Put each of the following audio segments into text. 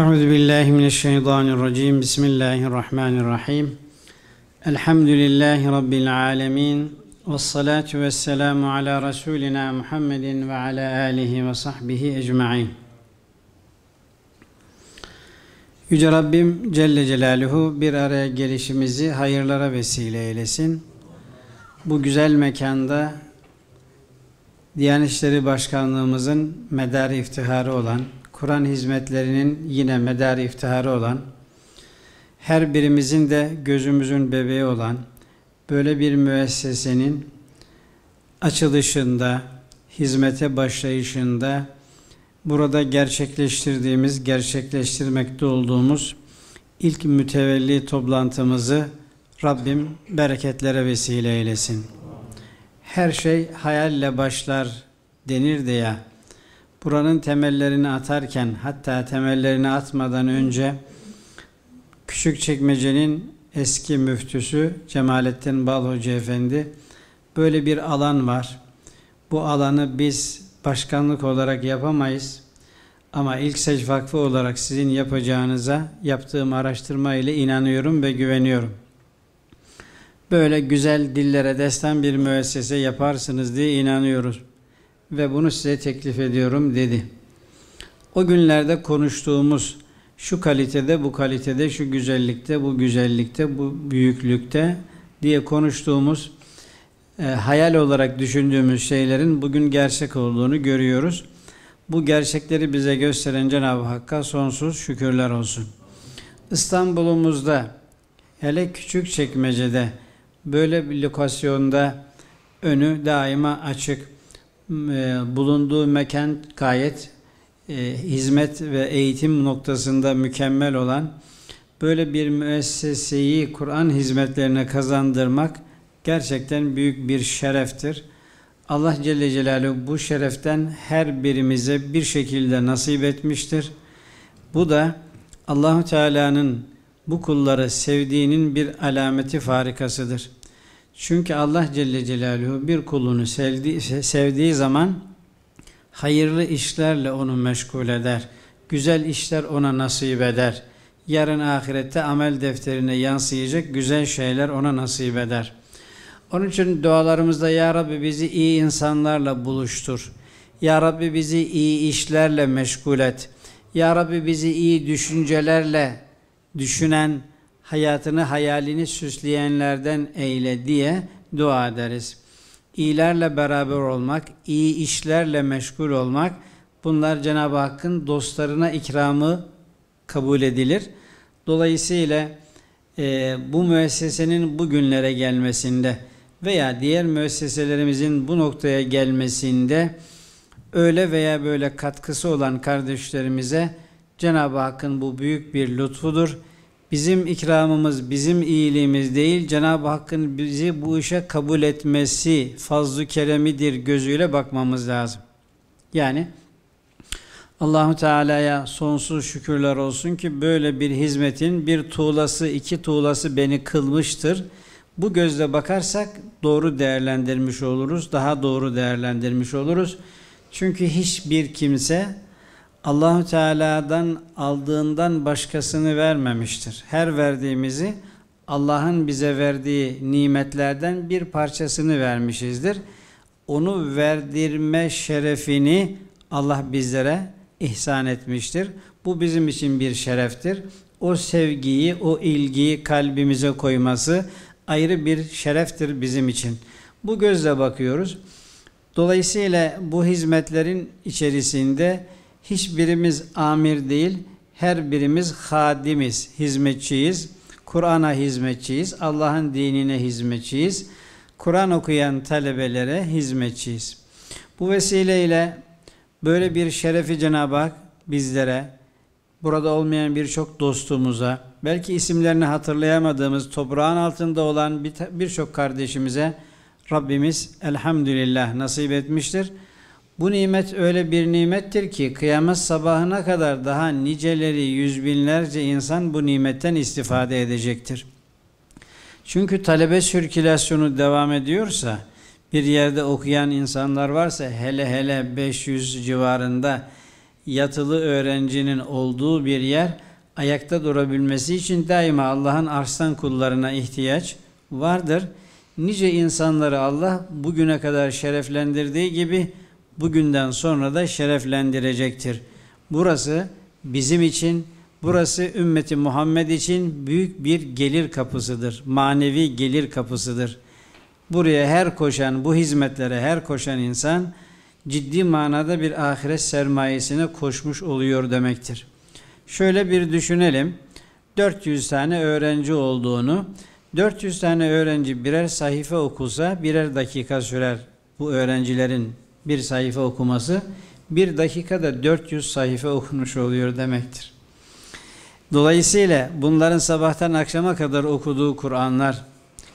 Euzu billahi mineşşeytanirracim. Bismillahirrahmanirrahim. Elhamdülillahi rabbil alamin. Ves salatu vesselamu ala rasulina Muhammedin ve ala alihi ve sahbihi ecmaîn. Yüce Rabbim Celle Celaluhu bir araya gelişimizi hayırlara vesile eylesin. Bu güzel mekanda Diyanet İşleri Başkanlığımızın medar iftiharı olan Kur'an hizmetlerinin yine medar iftiharı olan, her birimizin de gözümüzün bebeği olan böyle bir müessesenin açılışında, hizmete başlayışında burada gerçekleştirdiğimiz, gerçekleştirmekte olduğumuz ilk mütevelli toplantımızı Rabbim bereketlere vesile eylesin. Her şey hayalle başlar denir de ya, buranın temellerini atarken hatta temellerini atmadan önce küçük çekmecenin eski müftüsü Cemalettin Bal Hoca Efendi böyle bir alan var. Bu alanı biz başkanlık olarak yapamayız. Ama ilk Seç Vakfı olarak sizin yapacağınıza yaptığım araştırma ile inanıyorum ve güveniyorum. Böyle güzel dillere destan bir müessese yaparsınız diye inanıyoruz ve bunu size teklif ediyorum dedi. O günlerde konuştuğumuz şu kalitede, bu kalitede, şu güzellikte, bu güzellikte, bu büyüklükte diye konuştuğumuz, e, hayal olarak düşündüğümüz şeylerin bugün gerçek olduğunu görüyoruz. Bu gerçekleri bize gösteren Cenab-ı Hakk'a sonsuz şükürler olsun. İstanbul'umuzda, hele küçük çekmecede, böyle bir lokasyonda önü daima açık, e, bulunduğu mekan gayet e, hizmet ve eğitim noktasında mükemmel olan böyle bir müesseseyi Kur'an hizmetlerine kazandırmak gerçekten büyük bir şereftir. Allah Celle Celaluhu bu şereften her birimize bir şekilde nasip etmiştir. Bu da Allahu Teala'nın bu kulları sevdiğinin bir alameti farikasıdır. Çünkü Allah Celle Celaluhu bir kulunu sevdiği, sevdiği zaman hayırlı işlerle onu meşgul eder. Güzel işler ona nasip eder. Yarın ahirette amel defterine yansıyacak güzel şeyler ona nasip eder. Onun için dualarımızda Ya Rabbi bizi iyi insanlarla buluştur. Ya Rabbi bizi iyi işlerle meşgul et. Ya Rabbi bizi iyi düşüncelerle düşünen, hayatını hayalini süsleyenlerden eyle diye dua ederiz. İyilerle beraber olmak, iyi işlerle meşgul olmak bunlar Cenab-ı Hakk'ın dostlarına ikramı kabul edilir. Dolayısıyla e, bu müessesenin bu günlere gelmesinde veya diğer müesseselerimizin bu noktaya gelmesinde öyle veya böyle katkısı olan kardeşlerimize Cenab-ı Hakk'ın bu büyük bir lütfudur bizim ikramımız, bizim iyiliğimiz değil, Cenab-ı Hakk'ın bizi bu işe kabul etmesi, fazlu keremidir gözüyle bakmamız lazım. Yani Allahu Teala'ya sonsuz şükürler olsun ki böyle bir hizmetin bir tuğlası, iki tuğlası beni kılmıştır. Bu gözle bakarsak doğru değerlendirmiş oluruz, daha doğru değerlendirmiş oluruz. Çünkü hiçbir kimse Allahu Teala'dan aldığından başkasını vermemiştir. Her verdiğimizi Allah'ın bize verdiği nimetlerden bir parçasını vermişizdir. Onu verdirme şerefini Allah bizlere ihsan etmiştir. Bu bizim için bir şereftir. O sevgiyi, o ilgiyi kalbimize koyması ayrı bir şereftir bizim için. Bu gözle bakıyoruz. Dolayısıyla bu hizmetlerin içerisinde Hiçbirimiz amir değil, her birimiz hadimiz, hizmetçiyiz. Kur'an'a hizmetçiyiz, Allah'ın dinine hizmetçiyiz. Kur'an okuyan talebelere hizmetçiyiz. Bu vesileyle böyle bir şerefi Cenab-ı Hak bizlere, burada olmayan birçok dostumuza, belki isimlerini hatırlayamadığımız toprağın altında olan birçok kardeşimize Rabbimiz elhamdülillah nasip etmiştir. Bu nimet öyle bir nimettir ki kıyamet sabahına kadar daha niceleri yüz binlerce insan bu nimetten istifade edecektir. Çünkü talebe sirkülasyonu devam ediyorsa, bir yerde okuyan insanlar varsa hele hele 500 civarında yatılı öğrencinin olduğu bir yer ayakta durabilmesi için daima Allah'ın arslan kullarına ihtiyaç vardır. Nice insanları Allah bugüne kadar şereflendirdiği gibi bugünden sonra da şereflendirecektir. Burası bizim için, burası ümmeti Muhammed için büyük bir gelir kapısıdır. Manevi gelir kapısıdır. Buraya her koşan, bu hizmetlere her koşan insan ciddi manada bir ahiret sermayesine koşmuş oluyor demektir. Şöyle bir düşünelim. 400 tane öğrenci olduğunu, 400 tane öğrenci birer sayfa okusa birer dakika sürer bu öğrencilerin bir sayfa okuması bir dakikada 400 sayfa okunmuş oluyor demektir. Dolayısıyla bunların sabahtan akşama kadar okuduğu Kur'anlar,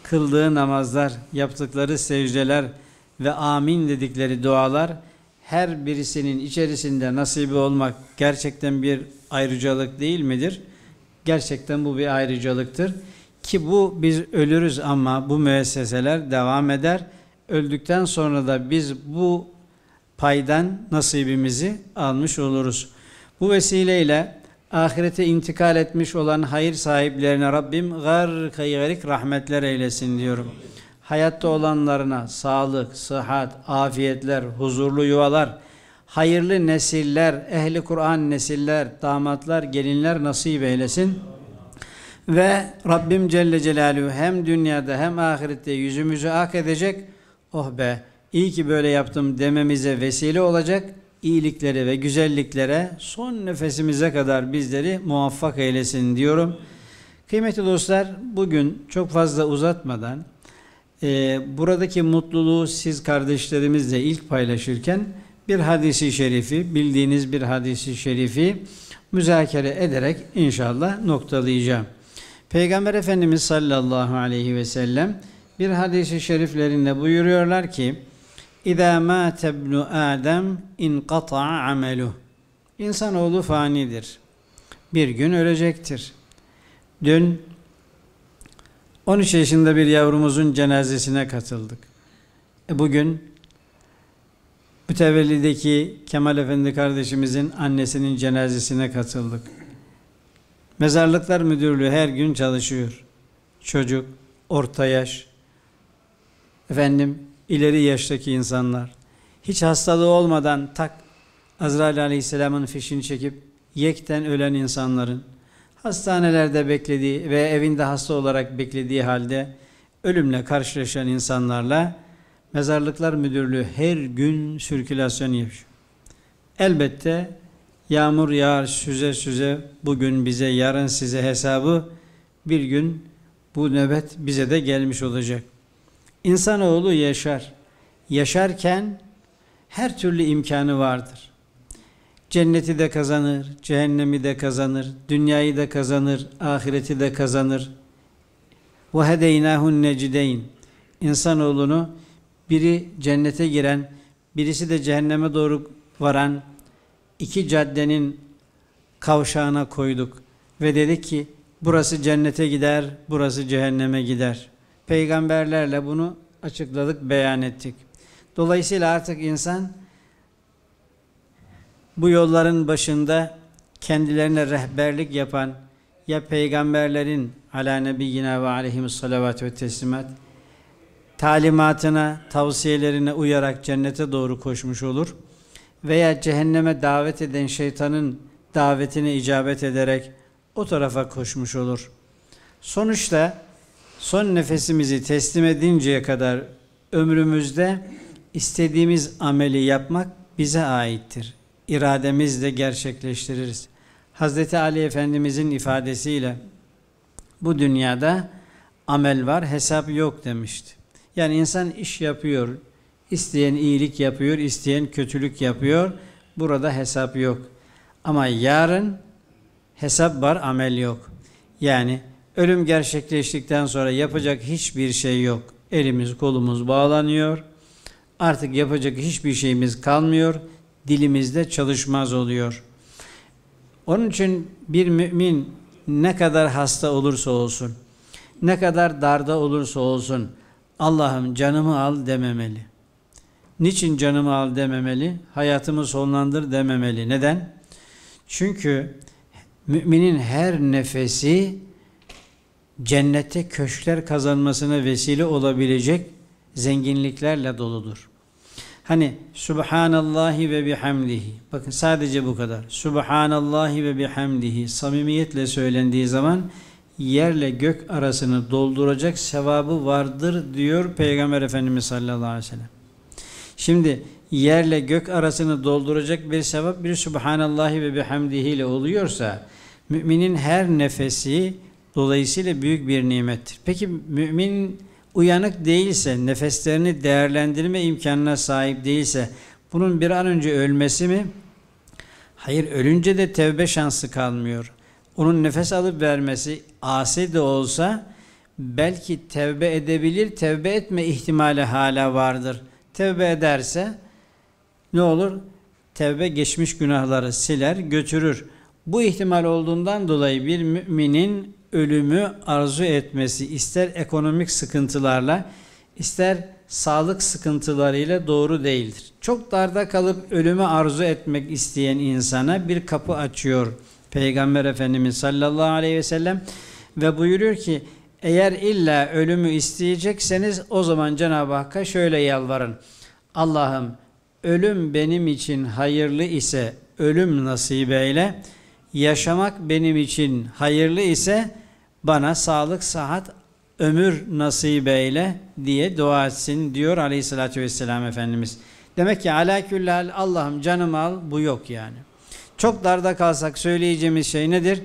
kıldığı namazlar, yaptıkları secdeler ve amin dedikleri dualar her birisinin içerisinde nasibi olmak gerçekten bir ayrıcalık değil midir? Gerçekten bu bir ayrıcalıktır. Ki bu biz ölürüz ama bu müesseseler devam eder. Öldükten sonra da biz bu paydan nasibimizi almış oluruz. Bu vesileyle ahirete intikal etmiş olan hayır sahiplerine Rabbim garka garik rahmetler eylesin diyorum. Hayatta olanlarına sağlık, sıhhat, afiyetler, huzurlu yuvalar, hayırlı nesiller, ehli Kur'an nesiller, damatlar, gelinler nasip eylesin. Ve Rabbim Celle Celaluhu hem dünyada hem ahirette yüzümüzü ak edecek. Oh be! iyi ki böyle yaptım dememize vesile olacak iyiliklere ve güzelliklere son nefesimize kadar bizleri muvaffak eylesin diyorum. Kıymetli dostlar bugün çok fazla uzatmadan e, buradaki mutluluğu siz kardeşlerimizle ilk paylaşırken bir hadisi şerifi bildiğiniz bir hadisi şerifi müzakere ederek inşallah noktalayacağım. Peygamber Efendimiz sallallahu aleyhi ve sellem bir hadisi şeriflerinde buyuruyorlar ki İza mâte ibnu Adem inqata'a ameluh. İnsanoğlu fanidir. Bir gün ölecektir. Dün 13 yaşında bir yavrumuzun cenazesine katıldık. E bugün Mütevelli'deki Kemal Efendi kardeşimizin annesinin cenazesine katıldık. Mezarlıklar Müdürlüğü her gün çalışıyor. Çocuk, orta yaş, efendim ileri yaştaki insanlar hiç hastalığı olmadan tak Azrail Aleyhisselam'ın fişini çekip yekten ölen insanların hastanelerde beklediği ve evinde hasta olarak beklediği halde ölümle karşılaşan insanlarla Mezarlıklar Müdürlüğü her gün sirkülasyon yapıyor. Elbette yağmur yağar süze süze bugün bize yarın size hesabı bir gün bu nöbet bize de gelmiş olacak. İnsanoğlu yaşar. Yaşarken her türlü imkanı vardır. Cenneti de kazanır, cehennemi de kazanır, dünyayı da kazanır, ahireti de kazanır. Ve hedeynâhun necideyn. İnsanoğlunu biri cennete giren, birisi de cehenneme doğru varan iki caddenin kavşağına koyduk ve dedik ki burası cennete gider, burası cehenneme gider.'' peygamberlerle bunu açıkladık, beyan ettik. Dolayısıyla artık insan bu yolların başında kendilerine rehberlik yapan ya peygamberlerin ala nebiyyina ve aleyhim salavatü ve teslimat talimatına, tavsiyelerine uyarak cennete doğru koşmuş olur veya cehenneme davet eden şeytanın davetine icabet ederek o tarafa koşmuş olur. Sonuçta son nefesimizi teslim edinceye kadar ömrümüzde istediğimiz ameli yapmak bize aittir. İrademizle gerçekleştiririz. Hazreti Ali Efendimizin ifadesiyle bu dünyada amel var, hesap yok demişti. Yani insan iş yapıyor, isteyen iyilik yapıyor, isteyen kötülük yapıyor. Burada hesap yok. Ama yarın hesap var, amel yok. Yani Ölüm gerçekleştikten sonra yapacak hiçbir şey yok. Elimiz kolumuz bağlanıyor. Artık yapacak hiçbir şeyimiz kalmıyor. Dilimizde çalışmaz oluyor. Onun için bir mümin ne kadar hasta olursa olsun, ne kadar darda olursa olsun Allah'ım canımı al dememeli. Niçin canımı al dememeli? Hayatımı sonlandır dememeli. Neden? Çünkü müminin her nefesi cennette köşkler kazanmasına vesile olabilecek zenginliklerle doludur. Hani Subhanallahi ve bihamdihi. Bakın sadece bu kadar. Subhanallahi ve bihamdihi samimiyetle söylendiği zaman yerle gök arasını dolduracak sevabı vardır diyor Peygamber Efendimiz sallallahu aleyhi ve sellem. Şimdi yerle gök arasını dolduracak bir sevap bir Subhanallahi ve bihamdihi ile oluyorsa müminin her nefesi Dolayısıyla büyük bir nimettir. Peki mümin uyanık değilse, nefeslerini değerlendirme imkanına sahip değilse bunun bir an önce ölmesi mi? Hayır, ölünce de tevbe şansı kalmıyor. Onun nefes alıp vermesi asi de olsa belki tevbe edebilir, tevbe etme ihtimali hala vardır. Tevbe ederse ne olur? Tevbe geçmiş günahları siler, götürür. Bu ihtimal olduğundan dolayı bir müminin ölümü arzu etmesi ister ekonomik sıkıntılarla ister sağlık sıkıntılarıyla doğru değildir. Çok darda kalıp ölümü arzu etmek isteyen insana bir kapı açıyor Peygamber Efendimiz sallallahu aleyhi ve sellem ve buyuruyor ki eğer illa ölümü isteyecekseniz o zaman Cenab-ı Hakk'a şöyle yalvarın. Allah'ım ölüm benim için hayırlı ise ölüm nasip eyle, yaşamak benim için hayırlı ise bana sağlık, sıhhat, ömür nasip eyle diye dua etsin diyor aleyhissalatü vesselam Efendimiz. Demek ki ala küllal Allah'ım canım al bu yok yani. Çok darda kalsak söyleyeceğimiz şey nedir?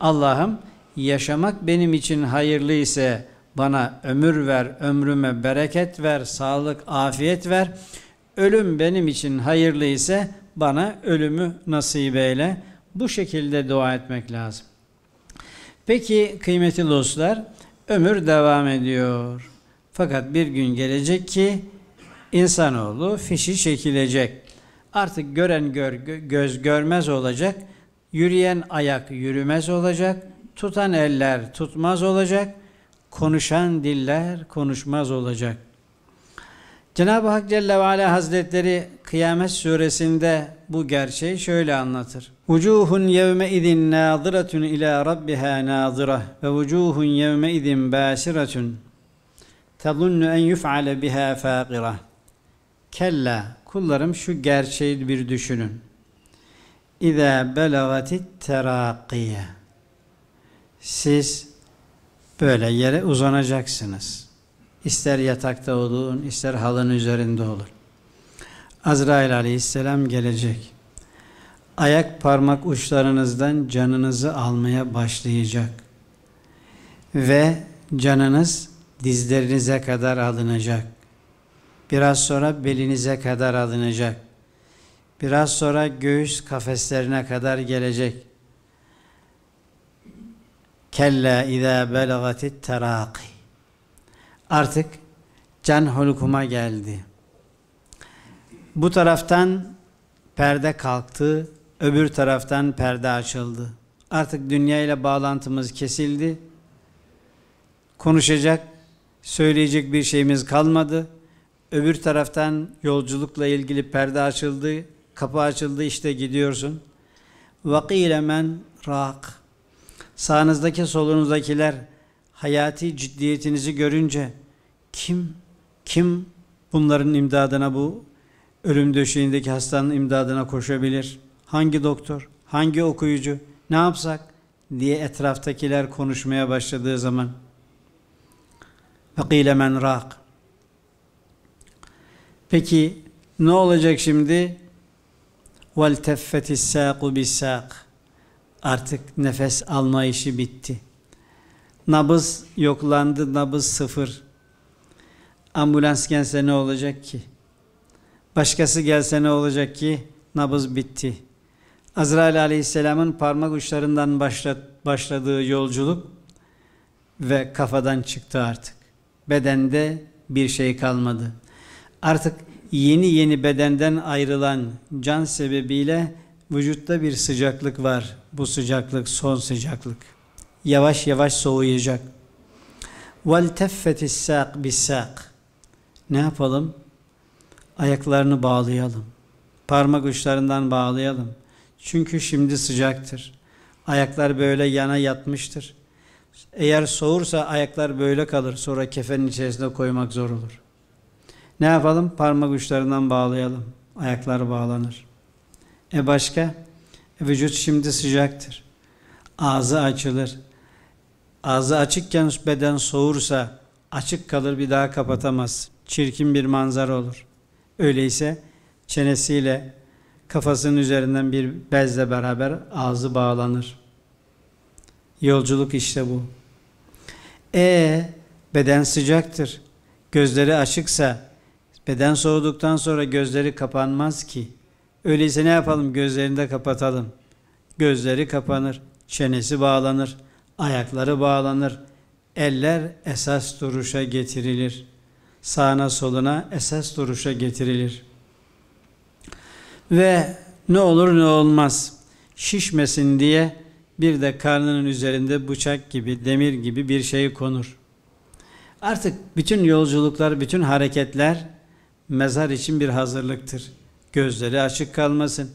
Allah'ım yaşamak benim için hayırlı ise bana ömür ver, ömrüme bereket ver, sağlık, afiyet ver. Ölüm benim için hayırlı ise bana ölümü nasip eyle. Bu şekilde dua etmek lazım. Peki kıymetli dostlar, ömür devam ediyor. Fakat bir gün gelecek ki insanoğlu fişi çekilecek. Artık gören gör, göz görmez olacak, yürüyen ayak yürümez olacak, tutan eller tutmaz olacak, konuşan diller konuşmaz olacak. Cenab-ı Hak Celle ve Ala Hazretleri Kıyamet suresinde bu gerçeği şöyle anlatır. Vucuhun yevme idin nâziratun ila rabbiha nâzirah ve vucuhun yevme idin bâsiratun tadunnu en yuf'ale biha fâkirah. Kella kullarım şu gerçeği bir düşünün. İza belagatit teraqiye. Siz böyle yere uzanacaksınız. İster yatakta olun, ister halın üzerinde olun. Azrail aleyhisselam gelecek. Ayak parmak uçlarınızdan canınızı almaya başlayacak. Ve canınız dizlerinize kadar alınacak. Biraz sonra belinize kadar alınacak. Biraz sonra göğüs kafeslerine kadar gelecek. Kella izâ belagatit terâki. Artık can hulukuma geldi. Bu taraftan perde kalktı, öbür taraftan perde açıldı. Artık dünya ile bağlantımız kesildi. Konuşacak, söyleyecek bir şeyimiz kalmadı. Öbür taraftan yolculukla ilgili perde açıldı, kapı açıldı işte gidiyorsun. وَقِيلَ men rak. Sağınızdaki solunuzdakiler hayati ciddiyetinizi görünce kim, kim bunların imdadına bu Ölüm döşeğindeki hastanın imdadına koşabilir. Hangi doktor, hangi okuyucu, ne yapsak diye etraftakiler konuşmaya başladığı zaman فَقِيلَ مَنْ rak. Peki ne olacak şimdi? وَالْتَفَّتِ السَّاقُ بِالسَّاقِ Artık nefes alma işi bitti. Nabız yoklandı, nabız sıfır. Ambulans gelse ne olacak ki? Başkası gelse ne olacak ki nabız bitti. Azrail aleyhisselamın parmak uçlarından başladığı yolculuk ve kafadan çıktı artık. Bedende bir şey kalmadı. Artık yeni yeni bedenden ayrılan can sebebiyle vücutta bir sıcaklık var. Bu sıcaklık son sıcaklık. Yavaş yavaş soğuyacak. وَالْتَفَّتِ السَّاقِ بِالسَّاقِ Ne yapalım? ayaklarını bağlayalım. Parmak uçlarından bağlayalım. Çünkü şimdi sıcaktır. Ayaklar böyle yana yatmıştır. Eğer soğursa ayaklar böyle kalır. Sonra kefenin içerisine koymak zor olur. Ne yapalım? Parmak uçlarından bağlayalım. Ayaklar bağlanır. E başka? E vücut şimdi sıcaktır. Ağzı açılır. Ağzı açıkken beden soğursa açık kalır bir daha kapatamaz. Çirkin bir manzara olur. Öyleyse çenesiyle kafasının üzerinden bir bezle beraber ağzı bağlanır. Yolculuk işte bu. E beden sıcaktır. Gözleri açıksa beden soğuduktan sonra gözleri kapanmaz ki. Öyleyse ne yapalım? Gözlerini de kapatalım. Gözleri kapanır, çenesi bağlanır, ayakları bağlanır, eller esas duruşa getirilir.'' sağına soluna esas duruşa getirilir. Ve ne olur ne olmaz şişmesin diye bir de karnının üzerinde bıçak gibi, demir gibi bir şey konur. Artık bütün yolculuklar, bütün hareketler mezar için bir hazırlıktır. Gözleri açık kalmasın.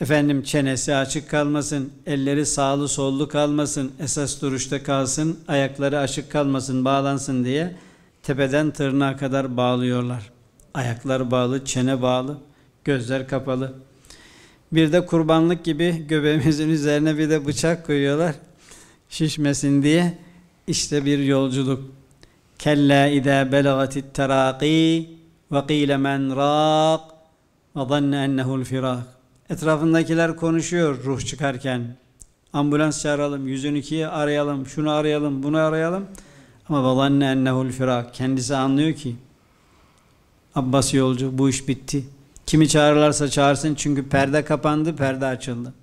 Efendim çenesi açık kalmasın, elleri sağlı sollu kalmasın, esas duruşta kalsın, ayakları açık kalmasın, bağlansın diye tepeden tırnağa kadar bağlıyorlar. Ayaklar bağlı, çene bağlı, gözler kapalı. Bir de kurbanlık gibi göbeğimizin üzerine bir de bıçak koyuyorlar. Şişmesin diye. İşte bir yolculuk. Kella ida belagatit terâkî ve qîle men raq ve zanne ennehu'l firâk. Etrafındakiler konuşuyor ruh çıkarken. Ambulans çağıralım, 112'yi arayalım, şunu arayalım, bunu arayalım. Ama vedanne ennehul firak. Kendisi anlıyor ki Abbas yolcu bu iş bitti. Kimi çağırırlarsa çağırsın çünkü perde kapandı, perde açıldı.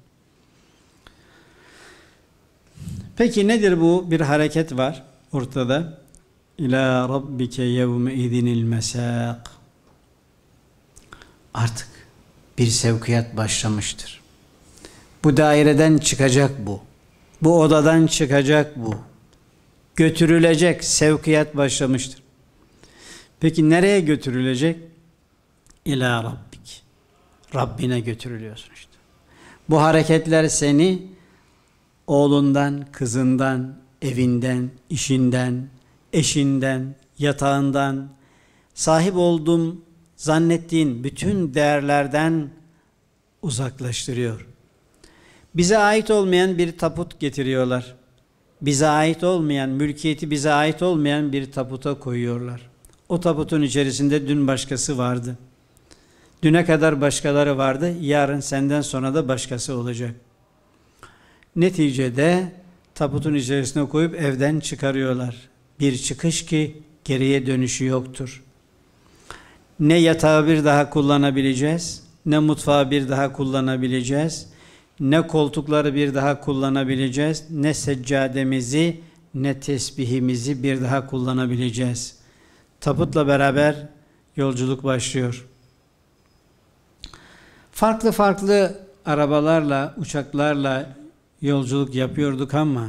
Peki nedir bu? Bir hareket var ortada. İlâ rabbike yevme idinil mesâk. Artık bir sevkiyat başlamıştır. Bu daireden çıkacak bu. Bu odadan çıkacak bu götürülecek sevkiyat başlamıştır. Peki nereye götürülecek? İlâ Rabbik. Rabbine götürülüyorsun işte. Bu hareketler seni oğlundan, kızından, evinden, işinden, eşinden, yatağından, sahip olduğum zannettiğin bütün değerlerden uzaklaştırıyor. Bize ait olmayan bir taput getiriyorlar bize ait olmayan, mülkiyeti bize ait olmayan bir taputa koyuyorlar. O taputun içerisinde dün başkası vardı. Düne kadar başkaları vardı, yarın senden sonra da başkası olacak. Neticede taputun içerisine koyup evden çıkarıyorlar. Bir çıkış ki geriye dönüşü yoktur. Ne yatağı bir daha kullanabileceğiz, ne mutfağı bir daha kullanabileceğiz, ne koltukları bir daha kullanabileceğiz, ne seccademizi, ne tesbihimizi bir daha kullanabileceğiz. Taputla beraber yolculuk başlıyor. Farklı farklı arabalarla, uçaklarla yolculuk yapıyorduk ama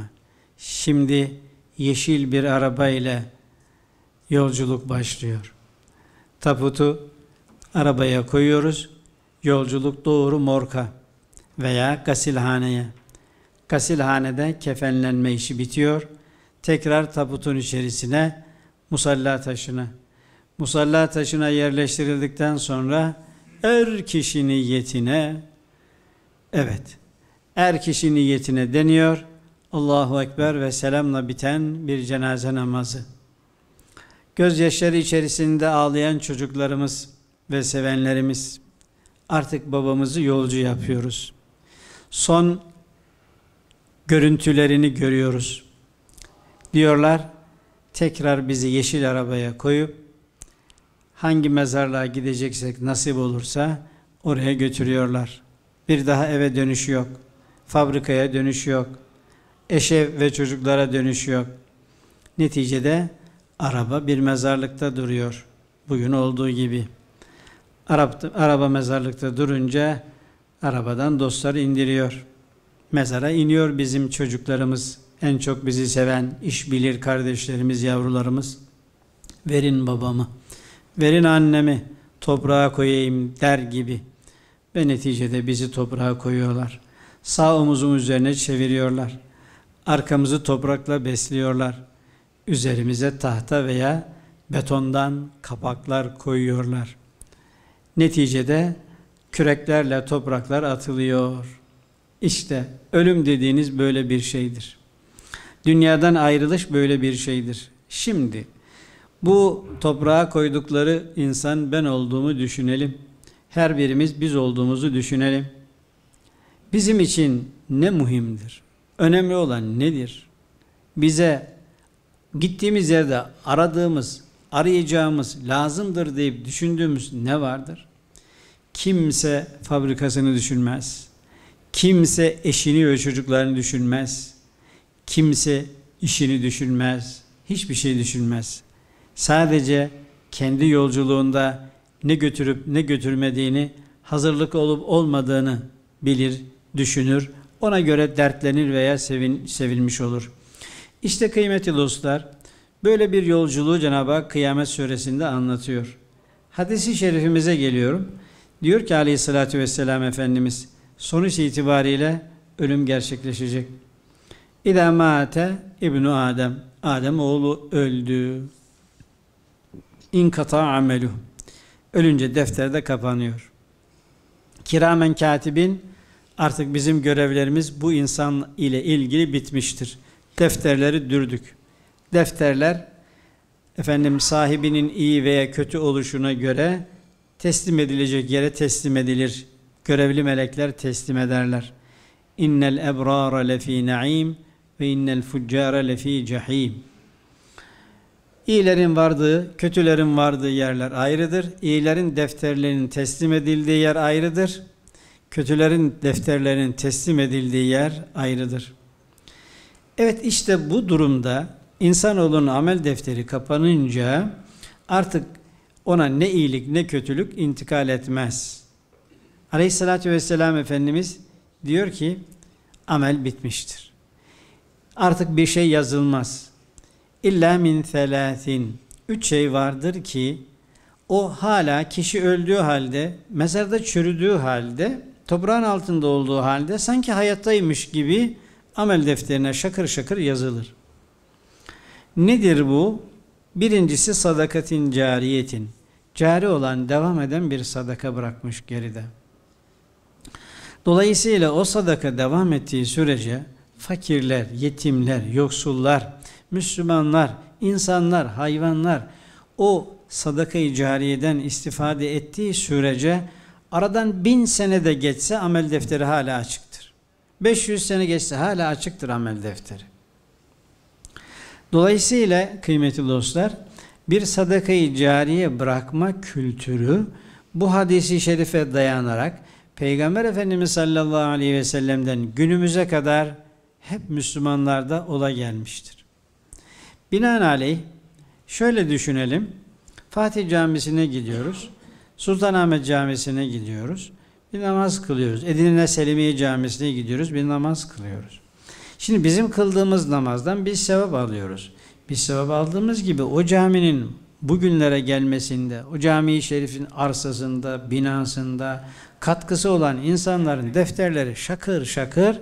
şimdi yeşil bir araba ile yolculuk başlıyor. Taputu arabaya koyuyoruz. Yolculuk doğru Morka veya gasilhaneye. Gasilhanede kefenlenme işi bitiyor. Tekrar tabutun içerisine musalla taşına. Musalla taşına yerleştirildikten sonra er kişi niyetine evet er kişi niyetine deniyor. Allahu Ekber ve selamla biten bir cenaze namazı. Gözyaşları içerisinde ağlayan çocuklarımız ve sevenlerimiz artık babamızı yolcu yapıyoruz son görüntülerini görüyoruz. Diyorlar tekrar bizi yeşil arabaya koyup hangi mezarlığa gideceksek nasip olursa oraya götürüyorlar. Bir daha eve dönüş yok. Fabrikaya dönüş yok. Eşe ve çocuklara dönüş yok. Neticede araba bir mezarlıkta duruyor. Bugün olduğu gibi. Arap, araba mezarlıkta durunca Arabadan dostları indiriyor. Mezara iniyor bizim çocuklarımız. En çok bizi seven, iş bilir kardeşlerimiz, yavrularımız. Verin babamı, verin annemi, toprağa koyayım der gibi. Ve neticede bizi toprağa koyuyorlar. Sağ omuzun üzerine çeviriyorlar. Arkamızı toprakla besliyorlar. Üzerimize tahta veya betondan kapaklar koyuyorlar. Neticede küreklerle topraklar atılıyor. İşte ölüm dediğiniz böyle bir şeydir. Dünyadan ayrılış böyle bir şeydir. Şimdi bu toprağa koydukları insan ben olduğumu düşünelim. Her birimiz biz olduğumuzu düşünelim. Bizim için ne muhimdir? Önemli olan nedir? Bize gittiğimiz yerde aradığımız, arayacağımız, lazımdır deyip düşündüğümüz ne vardır? Kimse fabrikasını düşünmez. Kimse eşini ve çocuklarını düşünmez. Kimse işini düşünmez. Hiçbir şey düşünmez. Sadece kendi yolculuğunda ne götürüp ne götürmediğini, hazırlık olup olmadığını bilir, düşünür. Ona göre dertlenir veya sevin, sevilmiş olur. İşte kıymetli dostlar, böyle bir yolculuğu Cenab-ı Hak Kıyamet Suresi'nde anlatıyor. Hadis-i şerifimize geliyorum. Diyor ki aleyhissalatü vesselam Efendimiz sonuç itibariyle ölüm gerçekleşecek. İza mate İbnu Adem. Adem oğlu öldü. İnkata amelu. Ölünce defterde kapanıyor. Kiramen katibin artık bizim görevlerimiz bu insan ile ilgili bitmiştir. Defterleri dürdük. Defterler efendim sahibinin iyi veya kötü oluşuna göre teslim edilecek yere teslim edilir. Görevli melekler teslim ederler. İnnel ebrâre lefî naim ve innel fuccâre lefî cehîm. İyilerin vardığı, kötülerin vardığı yerler ayrıdır. İyilerin defterlerinin teslim edildiği yer ayrıdır. Kötülerin defterlerinin teslim edildiği yer ayrıdır. Evet işte bu durumda insanoğlunun amel defteri kapanınca artık ona ne iyilik ne kötülük intikal etmez. Aleyhissalatü vesselam Efendimiz diyor ki amel bitmiştir. Artık bir şey yazılmaz. İlla min thelatin. Üç şey vardır ki o hala kişi öldüğü halde, mezarda çürüdüğü halde, toprağın altında olduğu halde sanki hayattaymış gibi amel defterine şakır şakır yazılır. Nedir bu? Birincisi sadakatin cariyetin. Cari olan devam eden bir sadaka bırakmış geride. Dolayısıyla o sadaka devam ettiği sürece fakirler, yetimler, yoksullar, Müslümanlar, insanlar, hayvanlar o sadakayı cariyeden istifade ettiği sürece aradan bin sene de geçse amel defteri hala açıktır. 500 sene geçse hala açıktır amel defteri. Dolayısıyla kıymetli dostlar bir sadakayı cariye bırakma kültürü bu hadisi şerife dayanarak Peygamber Efendimiz sallallahu aleyhi ve sellem'den günümüze kadar hep Müslümanlarda ola gelmiştir. Binaenaleyh şöyle düşünelim. Fatih Camisi'ne gidiyoruz. Sultanahmet Camisi'ne gidiyoruz. Bir namaz kılıyoruz. Edirne Selimiye Camisi'ne gidiyoruz. Bir namaz kılıyoruz. Şimdi bizim kıldığımız namazdan biz sevap alıyoruz. Biz sevap aldığımız gibi o caminin bugünlere gelmesinde, o cami-i şerifin arsasında, binasında katkısı olan insanların defterleri şakır şakır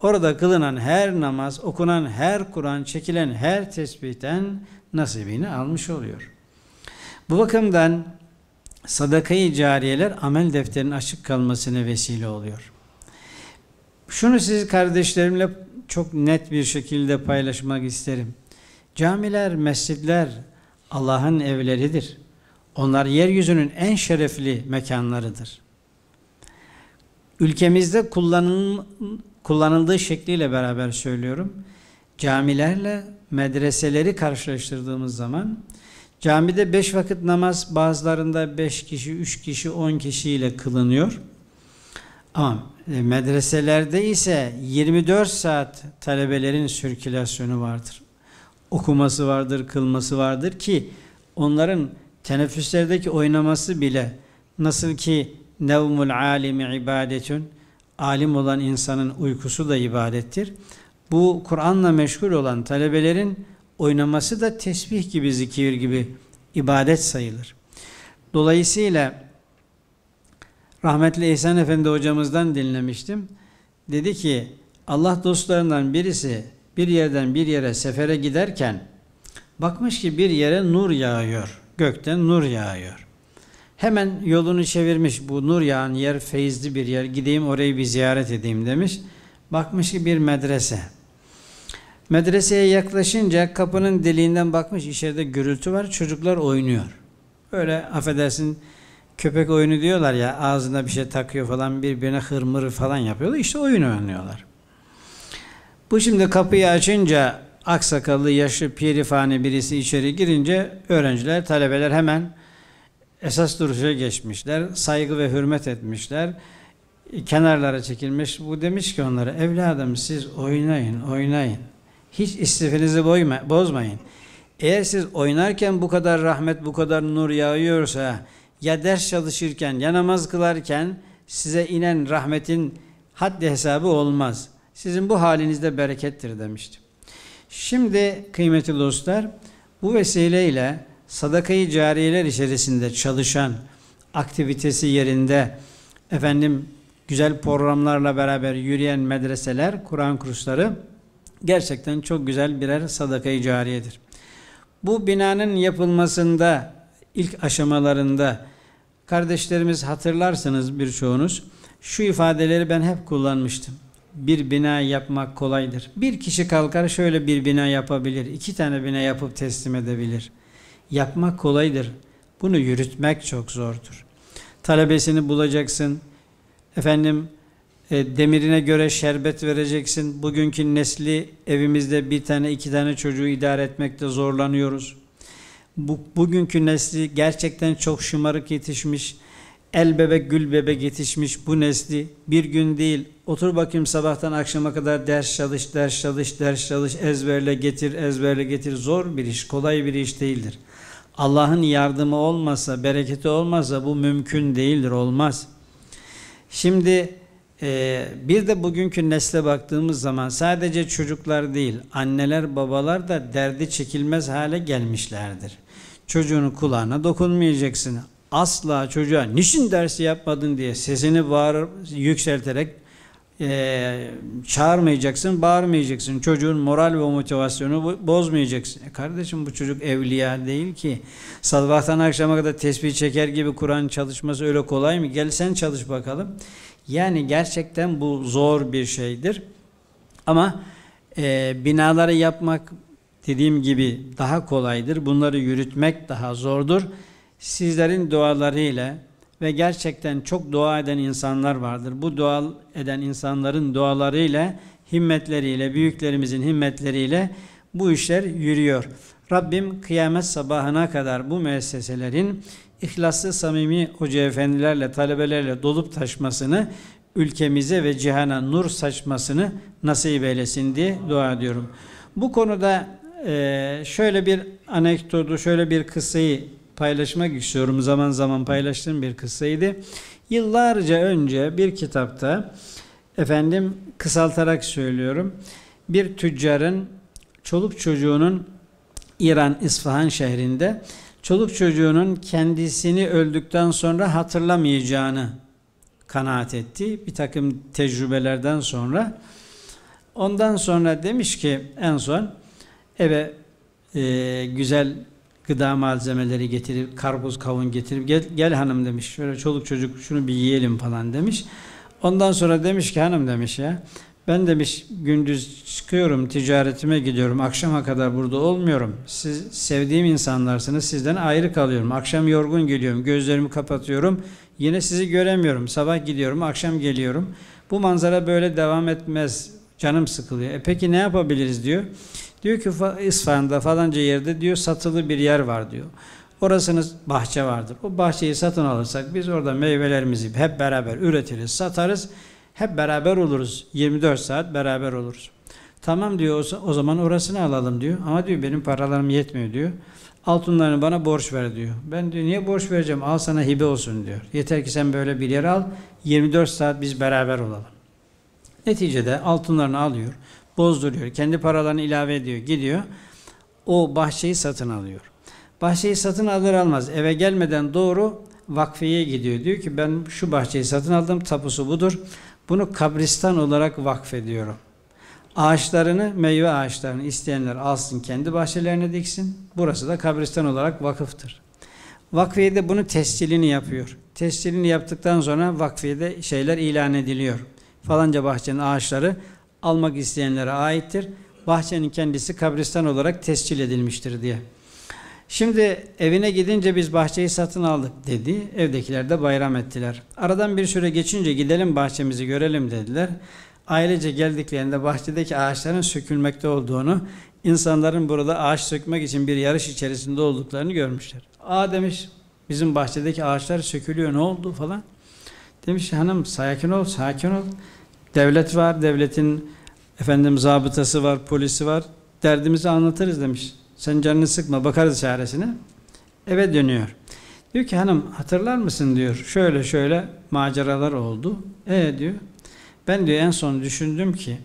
orada kılınan her namaz, okunan her Kur'an, çekilen her tesbihten nasibini almış oluyor. Bu bakımdan sadakayı cariyeler amel defterinin açık kalmasına vesile oluyor. Şunu siz kardeşlerimle çok net bir şekilde paylaşmak isterim. Camiler, mescitler Allah'ın evleridir. Onlar yeryüzünün en şerefli mekanlarıdır. Ülkemizde kullanıl, kullanıldığı şekliyle beraber söylüyorum. Camilerle medreseleri karşılaştırdığımız zaman camide beş vakit namaz bazılarında beş kişi, üç kişi, on kişiyle kılınıyor. Ama e, medreselerde ise 24 saat talebelerin sirkülasyonu vardır. Okuması vardır, kılması vardır ki onların teneffüslerdeki oynaması bile nasıl ki nevmul alimi ibadetün alim olan insanın uykusu da ibadettir. Bu Kur'an'la meşgul olan talebelerin oynaması da tesbih gibi, zikir gibi ibadet sayılır. Dolayısıyla rahmetli İhsan Efendi hocamızdan dinlemiştim. Dedi ki Allah dostlarından birisi bir yerden bir yere sefere giderken bakmış ki bir yere nur yağıyor. Gökten nur yağıyor. Hemen yolunu çevirmiş. Bu nur yağan yer feyizli bir yer. Gideyim orayı bir ziyaret edeyim demiş. Bakmış ki bir medrese. Medreseye yaklaşınca kapının deliğinden bakmış içeride gürültü var. Çocuklar oynuyor. Öyle affedersin köpek oyunu diyorlar ya ağzına bir şey takıyor falan birbirine hırmır falan yapıyorlar. İşte oyun oynuyorlar. Bu şimdi kapıyı açınca aksakallı, yaşlı, pirifane birisi içeri girince öğrenciler, talebeler hemen esas duruşa geçmişler. Saygı ve hürmet etmişler. Kenarlara çekilmiş. Bu demiş ki onlara evladım siz oynayın, oynayın. Hiç istifinizi bozmayın. Eğer siz oynarken bu kadar rahmet, bu kadar nur yağıyorsa, ya ders çalışırken ya namaz kılarken size inen rahmetin haddi hesabı olmaz. Sizin bu halinizde berekettir demişti. Şimdi kıymetli dostlar bu vesileyle sadakayı cariyeler içerisinde çalışan aktivitesi yerinde efendim güzel programlarla beraber yürüyen medreseler, Kur'an kursları gerçekten çok güzel birer sadakayı cariyedir. Bu binanın yapılmasında ilk aşamalarında Kardeşlerimiz hatırlarsınız birçoğunuz. Şu ifadeleri ben hep kullanmıştım. Bir bina yapmak kolaydır. Bir kişi kalkar şöyle bir bina yapabilir. iki tane bina yapıp teslim edebilir. Yapmak kolaydır. Bunu yürütmek çok zordur. Talebesini bulacaksın. Efendim e, demirine göre şerbet vereceksin. Bugünkü nesli evimizde bir tane iki tane çocuğu idare etmekte zorlanıyoruz bu, bugünkü nesli gerçekten çok şımarık yetişmiş, el bebek gül bebek yetişmiş bu nesli bir gün değil otur bakayım sabahtan akşama kadar ders çalış, ders çalış, ders çalış, ezberle getir, ezberle getir zor bir iş, kolay bir iş değildir. Allah'ın yardımı olmasa, bereketi olmasa bu mümkün değildir, olmaz. Şimdi ee, bir de bugünkü nesle baktığımız zaman sadece çocuklar değil, anneler, babalar da derdi çekilmez hale gelmişlerdir çocuğunun kulağına dokunmayacaksın. Asla çocuğa niçin dersi yapmadın diye sesini bağır, yükselterek e, çağırmayacaksın, bağırmayacaksın. Çocuğun moral ve motivasyonu bozmayacaksın. E kardeşim bu çocuk evliya değil ki. Sabahtan akşama kadar tesbih çeker gibi Kur'an çalışması öyle kolay mı? Gel sen çalış bakalım. Yani gerçekten bu zor bir şeydir. Ama e, binaları yapmak dediğim gibi daha kolaydır. Bunları yürütmek daha zordur. Sizlerin dualarıyla ve gerçekten çok dua eden insanlar vardır. Bu dua eden insanların dualarıyla, himmetleriyle, büyüklerimizin himmetleriyle bu işler yürüyor. Rabbim kıyamet sabahına kadar bu müesseselerin ihlaslı, samimi hoca efendilerle, talebelerle dolup taşmasını, ülkemize ve cihana nur saçmasını nasip eylesin diye dua ediyorum. Bu konuda ee, şöyle bir anekdotu, şöyle bir kısayı paylaşmak istiyorum. Zaman zaman paylaştığım bir kısaydı. Yıllarca önce bir kitapta efendim kısaltarak söylüyorum. Bir tüccarın çoluk çocuğunun İran İsfahan şehrinde çoluk çocuğunun kendisini öldükten sonra hatırlamayacağını kanaat etti. Bir takım tecrübelerden sonra. Ondan sonra demiş ki en son eve e, güzel gıda malzemeleri getirip karpuz kavun getirip gel, gel hanım demiş şöyle çoluk çocuk şunu bir yiyelim falan demiş. Ondan sonra demiş ki hanım demiş ya ben demiş gündüz çıkıyorum ticaretime gidiyorum akşama kadar burada olmuyorum. Siz sevdiğim insanlarsınız sizden ayrı kalıyorum. Akşam yorgun geliyorum gözlerimi kapatıyorum yine sizi göremiyorum. Sabah gidiyorum akşam geliyorum. Bu manzara böyle devam etmez canım sıkılıyor. E peki ne yapabiliriz diyor. Diyor ki İsfahan'da falanca yerde diyor satılı bir yer var diyor. Orasınız bahçe vardır. O bahçeyi satın alırsak biz orada meyvelerimizi hep beraber üretiriz, satarız. Hep beraber oluruz. 24 saat beraber oluruz. Tamam diyor o zaman orasını alalım diyor. Ama diyor benim paralarım yetmiyor diyor. Altınlarını bana borç ver diyor. Ben diyor niye borç vereceğim? Al sana hibe olsun diyor. Yeter ki sen böyle bir yer al. 24 saat biz beraber olalım. Neticede altınlarını alıyor bozduruyor. Kendi paralarını ilave ediyor. Gidiyor. O bahçeyi satın alıyor. Bahçeyi satın alır almaz eve gelmeden doğru vakfiye gidiyor. Diyor ki ben şu bahçeyi satın aldım. Tapusu budur. Bunu kabristan olarak vakfediyorum. Ağaçlarını, meyve ağaçlarını isteyenler alsın kendi bahçelerine diksin. Burası da kabristan olarak vakıftır. Vakfiye de bunu tescilini yapıyor. Tescilini yaptıktan sonra vakfiye de şeyler ilan ediliyor. Falanca bahçenin ağaçları almak isteyenlere aittir. Bahçenin kendisi kabristan olarak tescil edilmiştir diye. Şimdi evine gidince biz bahçeyi satın aldık dedi. Evdekiler de bayram ettiler. Aradan bir süre geçince gidelim bahçemizi görelim dediler. Ailece geldiklerinde bahçedeki ağaçların sökülmekte olduğunu, insanların burada ağaç sökmek için bir yarış içerisinde olduklarını görmüşler. Aa demiş bizim bahçedeki ağaçlar sökülüyor ne oldu falan. Demiş hanım sakin ol sakin ol. Devlet var, devletin efendim zabıtası var, polisi var. Derdimizi anlatırız demiş. Sen canını sıkma, bakarız çaresine. Eve dönüyor. Diyor ki hanım hatırlar mısın diyor. Şöyle şöyle maceralar oldu. E diyor. Ben diyor en son düşündüm ki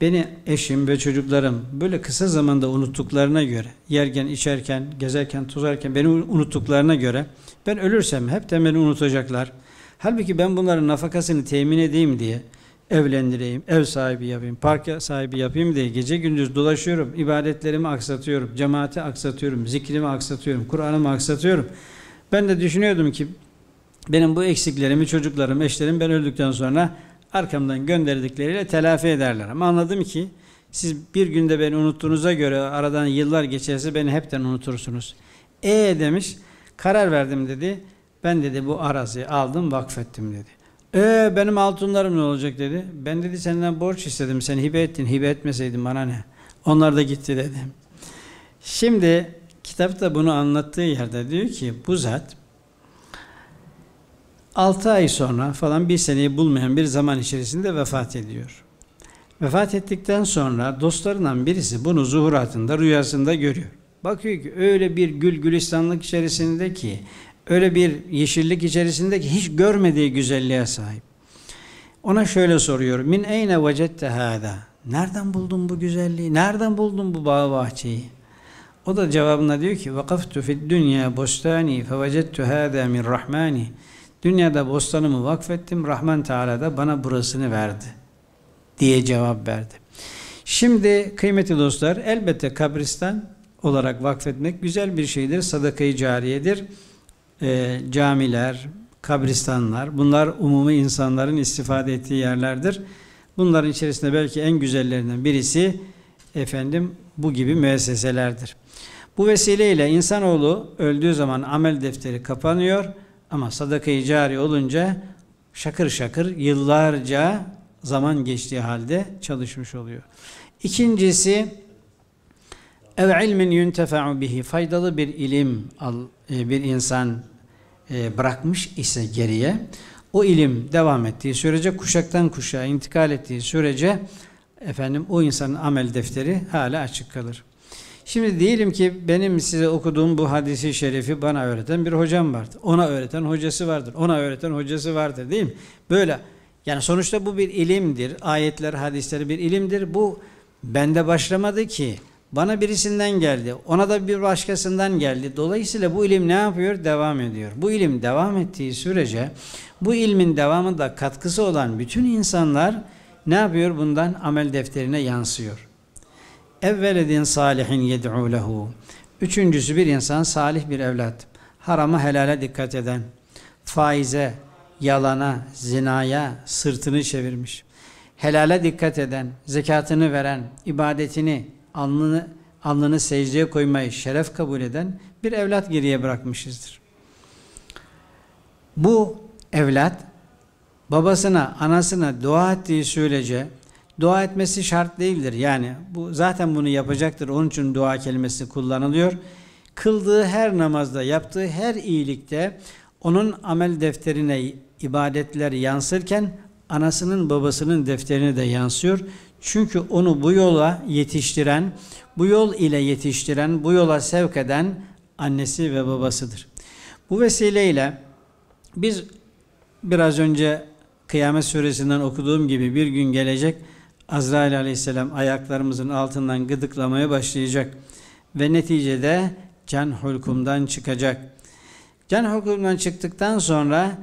beni eşim ve çocuklarım böyle kısa zamanda unuttuklarına göre, yerken, içerken, gezerken, tuzarken beni unuttuklarına göre ben ölürsem hep de beni unutacaklar. Halbuki ben bunların nafakasını temin edeyim diye evlendireyim, ev sahibi yapayım, park sahibi yapayım diye gece gündüz dolaşıyorum, ibadetlerimi aksatıyorum, cemaati aksatıyorum, zikrimi aksatıyorum, Kur'an'ımı aksatıyorum. Ben de düşünüyordum ki benim bu eksiklerimi çocuklarım, eşlerim ben öldükten sonra arkamdan gönderdikleriyle telafi ederler. Ama anladım ki siz bir günde beni unuttuğunuza göre aradan yıllar geçerse beni hepten unutursunuz. E demiş, karar verdim dedi. Ben dedi bu arazi aldım, vakfettim dedi. Ee, benim altınlarım ne olacak dedi. Ben dedi senden borç istedim. Sen hibe ettin. Hibe etmeseydin bana ne? Onlar da gitti dedi. Şimdi kitapta bunu anlattığı yerde diyor ki bu zat altı ay sonra falan bir seneyi bulmayan bir zaman içerisinde vefat ediyor. Vefat ettikten sonra dostlarından birisi bunu zuhuratında, rüyasında görüyor. Bakıyor ki öyle bir gül gülistanlık içerisinde ki öyle bir yeşillik içerisindeki hiç görmediği güzelliğe sahip. Ona şöyle soruyorum. Min eyne vecette hâdâ? Nereden buldun bu güzelliği? Nereden buldun bu bağ bahçeyi? O da cevabına diyor ki vakaftu fid dünya bostani fevecettu hâdâ min rahmani. Dünyada bostanımı vakfettim. Rahman Teala da bana burasını verdi. Diye cevap verdi. Şimdi kıymetli dostlar elbette kabristan olarak vakfetmek güzel bir şeydir. Sadakayı cariyedir e, camiler, kabristanlar bunlar umumi insanların istifade ettiği yerlerdir. Bunların içerisinde belki en güzellerinden birisi efendim bu gibi müesseselerdir. Bu vesileyle insanoğlu öldüğü zaman amel defteri kapanıyor ama sadaka-i cari olunca şakır şakır yıllarca zaman geçtiği halde çalışmış oluyor. İkincisi Ev ilmin yuntefa'u bihi faydalı bir ilim al e, bir insan e, bırakmış ise geriye o ilim devam ettiği sürece kuşaktan kuşağa intikal ettiği sürece efendim o insanın amel defteri hala açık kalır. Şimdi diyelim ki benim size okuduğum bu hadisi şerifi bana öğreten bir hocam vardır. Ona öğreten hocası vardır. Ona öğreten hocası vardır değil mi? Böyle yani sonuçta bu bir ilimdir. Ayetler, hadisleri bir ilimdir. Bu bende başlamadı ki. Bana birisinden geldi, ona da bir başkasından geldi. Dolayısıyla bu ilim ne yapıyor? Devam ediyor. Bu ilim devam ettiği sürece bu ilmin devamında katkısı olan bütün insanlar ne yapıyor? Bundan amel defterine yansıyor. Evveledin salihin yed'u lehu. Üçüncüsü bir insan salih bir evlat. Harama helale dikkat eden, faize, yalana, zinaya sırtını çevirmiş. Helale dikkat eden, zekatını veren, ibadetini alnını, alnını secdeye koymayı şeref kabul eden bir evlat geriye bırakmışızdır. Bu evlat babasına, anasına dua ettiği sürece dua etmesi şart değildir. Yani bu zaten bunu yapacaktır. Onun için dua kelimesi kullanılıyor. Kıldığı her namazda, yaptığı her iyilikte onun amel defterine ibadetler yansırken anasının babasının defterine de yansıyor. Çünkü onu bu yola yetiştiren, bu yol ile yetiştiren, bu yola sevk eden annesi ve babasıdır. Bu vesileyle biz biraz önce Kıyamet suresinden okuduğum gibi bir gün gelecek Azrail aleyhisselam ayaklarımızın altından gıdıklamaya başlayacak ve neticede can hulkumdan çıkacak. Can hulkumdan çıktıktan sonra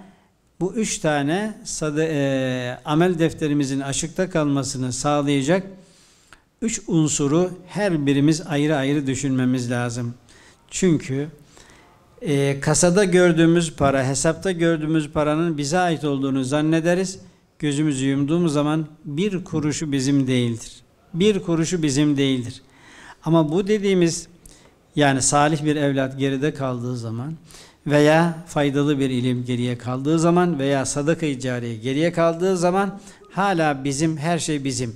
bu üç tane sada, e, amel defterimizin açıkta kalmasını sağlayacak üç unsuru her birimiz ayrı ayrı düşünmemiz lazım. Çünkü e, kasada gördüğümüz para, hesapta gördüğümüz paranın bize ait olduğunu zannederiz. Gözümüzü yumduğumuz zaman bir kuruşu bizim değildir. Bir kuruşu bizim değildir. Ama bu dediğimiz yani salih bir evlat geride kaldığı zaman veya faydalı bir ilim geriye kaldığı zaman veya sadaka-i cariye geriye kaldığı zaman hala bizim, her şey bizim.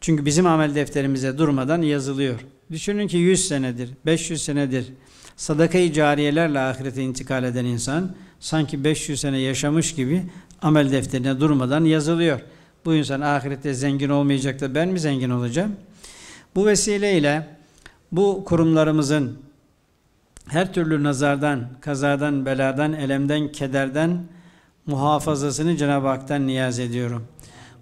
Çünkü bizim amel defterimize durmadan yazılıyor. Düşünün ki 100 senedir, 500 senedir sadaka-i cariyelerle ahirete intikal eden insan sanki 500 sene yaşamış gibi amel defterine durmadan yazılıyor. Bu insan ahirette zengin olmayacak da ben mi zengin olacağım? Bu vesileyle bu kurumlarımızın her türlü nazardan, kazadan, beladan, elemden, kederden muhafazasını Cenab-ı Hak'tan niyaz ediyorum.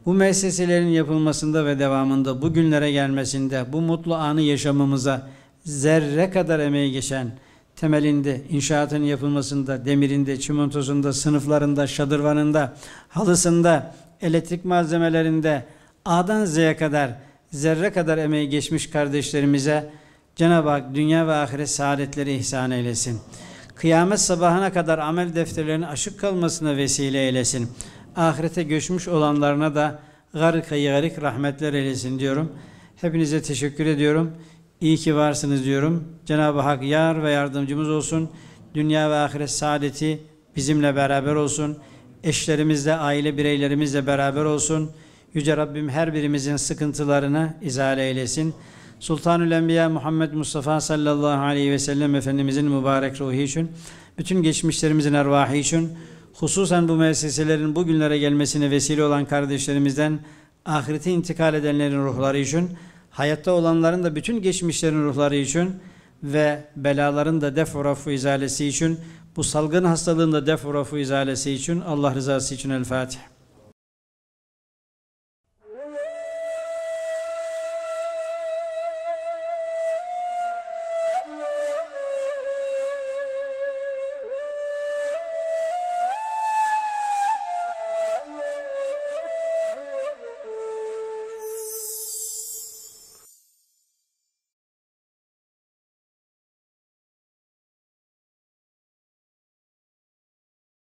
Bu müesseselerin yapılmasında ve devamında, bu günlere gelmesinde, bu mutlu anı yaşamamıza zerre kadar emeği geçen, temelinde, inşaatın yapılmasında, demirinde, çimentosunda, sınıflarında, şadırvanında, halısında, elektrik malzemelerinde, A'dan Z'ye kadar, zerre kadar emeği geçmiş kardeşlerimize, Cenab-ı Hak dünya ve ahiret saadetleri ihsan eylesin. Kıyamet sabahına kadar amel defterlerinin aşık kalmasına vesile eylesin. Ahirete göçmüş olanlarına da garık garik rahmetler eylesin diyorum. Hepinize teşekkür ediyorum. İyi ki varsınız diyorum. Cenab-ı Hak yar ve yardımcımız olsun. Dünya ve ahiret saadeti bizimle beraber olsun. Eşlerimizle, aile bireylerimizle beraber olsun. Yüce Rabbim her birimizin sıkıntılarını izale eylesin. Sultanül Enbiya Muhammed Mustafa sallallahu aleyhi ve sellem Efendimizin mübarek ruhi için, bütün geçmişlerimizin ervahı için, hususen bu müesseselerin bugünlere gelmesine vesile olan kardeşlerimizden ahirete intikal edenlerin ruhları için, hayatta olanların da bütün geçmişlerin ruhları için ve belaların da def rafu izalesi için, bu salgın hastalığın da def rafu izalesi için, Allah rızası için El Fatiha.